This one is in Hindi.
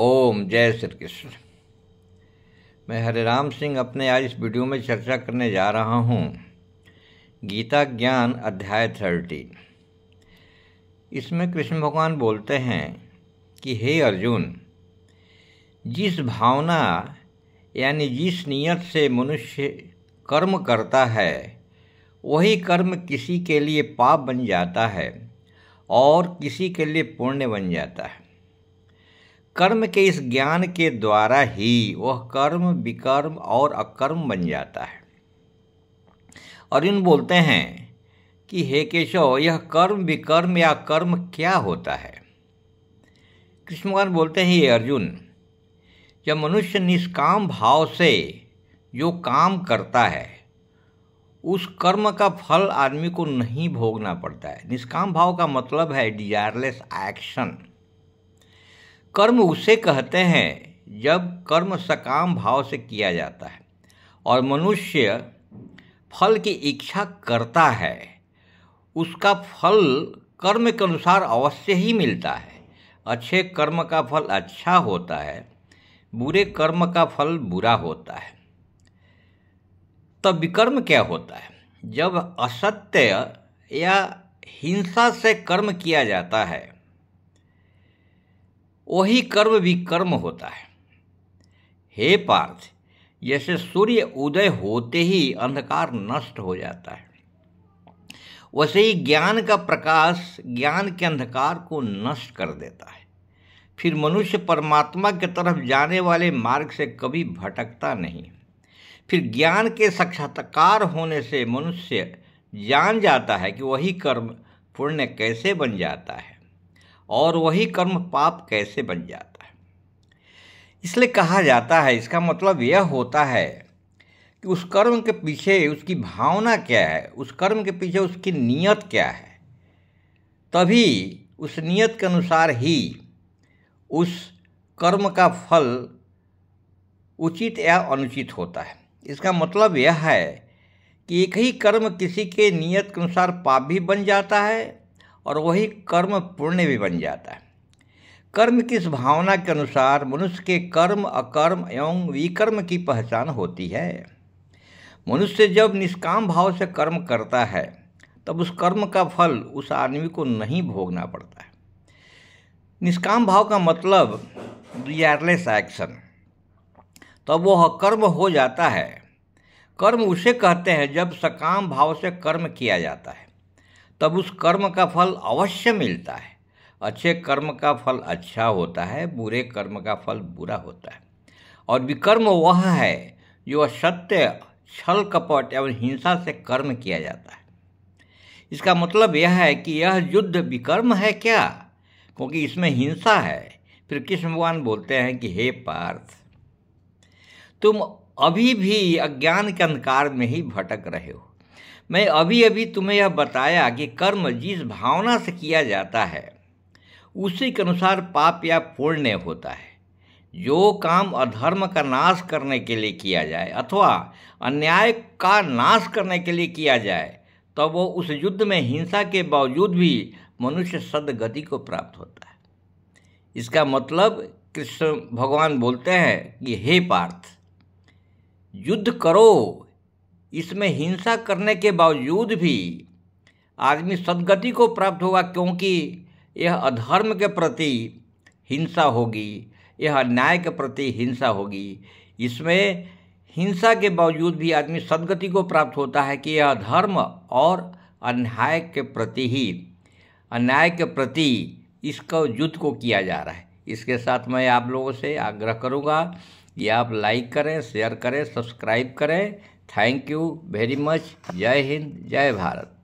ओम जय श्री कृष्ण मैं हरे राम सिंह अपने आज इस वीडियो में चर्चा करने जा रहा हूँ गीता ज्ञान अध्याय थर्टीन इसमें कृष्ण भगवान बोलते हैं कि हे अर्जुन जिस भावना यानी जिस नियत से मनुष्य कर्म करता है वही कर्म किसी के लिए पाप बन जाता है और किसी के लिए पुण्य बन जाता है कर्म के इस ज्ञान के द्वारा ही वह कर्म विकर्म और अकर्म बन जाता है अर्जुन बोलते हैं कि हे केशव यह कर्म विकर्म या कर्म क्या होता है कृष्ण भगवान बोलते हैं ये अर्जुन जब मनुष्य निष्काम भाव से जो काम करता है उस कर्म का फल आदमी को नहीं भोगना पड़ता है निष्काम भाव का मतलब है डिजायरलेस एक्शन कर्म उसे कहते हैं जब कर्म सकाम भाव से किया जाता है और मनुष्य फल की इच्छा करता है उसका फल कर्म के अनुसार अवश्य ही मिलता है अच्छे कर्म का फल अच्छा होता है बुरे कर्म का फल बुरा होता है तब विकर्म क्या होता है जब असत्य या हिंसा से कर्म किया जाता है वही कर्म भी कर्म होता है हे पार्थ जैसे सूर्य उदय होते ही अंधकार नष्ट हो जाता है वैसे ही ज्ञान का प्रकाश ज्ञान के अंधकार को नष्ट कर देता है फिर मनुष्य परमात्मा की तरफ जाने वाले मार्ग से कभी भटकता नहीं फिर ज्ञान के साक्षात्कार होने से मनुष्य जान जाता है कि वही कर्म पुण्य कैसे बन जाता है और वही कर्म पाप कैसे बन जाता है इसलिए कहा जाता है इसका मतलब यह होता है कि उस कर्म के पीछे उसकी भावना क्या है उस कर्म के पीछे उसकी नीयत क्या है तभी उस नीयत के अनुसार ही उस कर्म का फल उचित या अनुचित होता है इसका मतलब यह है कि एक ही कर्म किसी के नियत के अनुसार पाप भी बन जाता है और वही कर्म पुण्य भी बन जाता है कर्म की इस भावना के अनुसार मनुष्य के कर्म अकर्म एवं विकर्म की पहचान होती है मनुष्य जब निष्काम भाव से कर्म करता है तब उस कर्म का फल उस आदमी को नहीं भोगना पड़ता है निष्काम भाव का मतलब डिजायरलेस एक्शन तब वह कर्म हो जाता है कर्म उसे कहते हैं जब सकाम भाव से कर्म किया जाता है तब उस कर्म का फल अवश्य मिलता है अच्छे कर्म का फल अच्छा होता है बुरे कर्म का फल बुरा होता है और विकर्म वह है जो असत्य छल कपट एवं हिंसा से कर्म किया जाता है इसका मतलब यह है कि यह युद्ध विकर्म है क्या क्योंकि इसमें हिंसा है फिर कृष्ण भगवान बोलते हैं कि हे पार्थ तुम अभी भी अज्ञान के अंधकार में ही भटक रहे हो मैं अभी अभी तुम्हें यह बताया कि कर्म जिस भावना से किया जाता है उसी के अनुसार पाप या पुण्य होता है जो काम अधर्म का नाश करने के लिए किया जाए अथवा अन्याय का नाश करने के लिए किया जाए तो वो उस युद्ध में हिंसा के बावजूद भी मनुष्य सदगति को प्राप्त होता है इसका मतलब कृष्ण भगवान बोलते हैं कि हे पार्थ युद्ध करो इसमें हिंसा करने के बावजूद भी आदमी सदगति को प्राप्त होगा क्योंकि यह अधर्म के प्रति हिंसा होगी यह अन्याय के प्रति हिंसा होगी इसमें हिंसा के बावजूद भी आदमी सदगति को प्राप्त होता है कि यह धर्म और अन्याय के प्रति ही अन्याय के प्रति इसका युद्ध को किया जा रहा है इसके साथ मैं आप लोगों से आग्रह करूँगा कि आप लाइक करें शेयर करें सब्सक्राइब करें थैंक यू वेरी मच जय हिंद जय भारत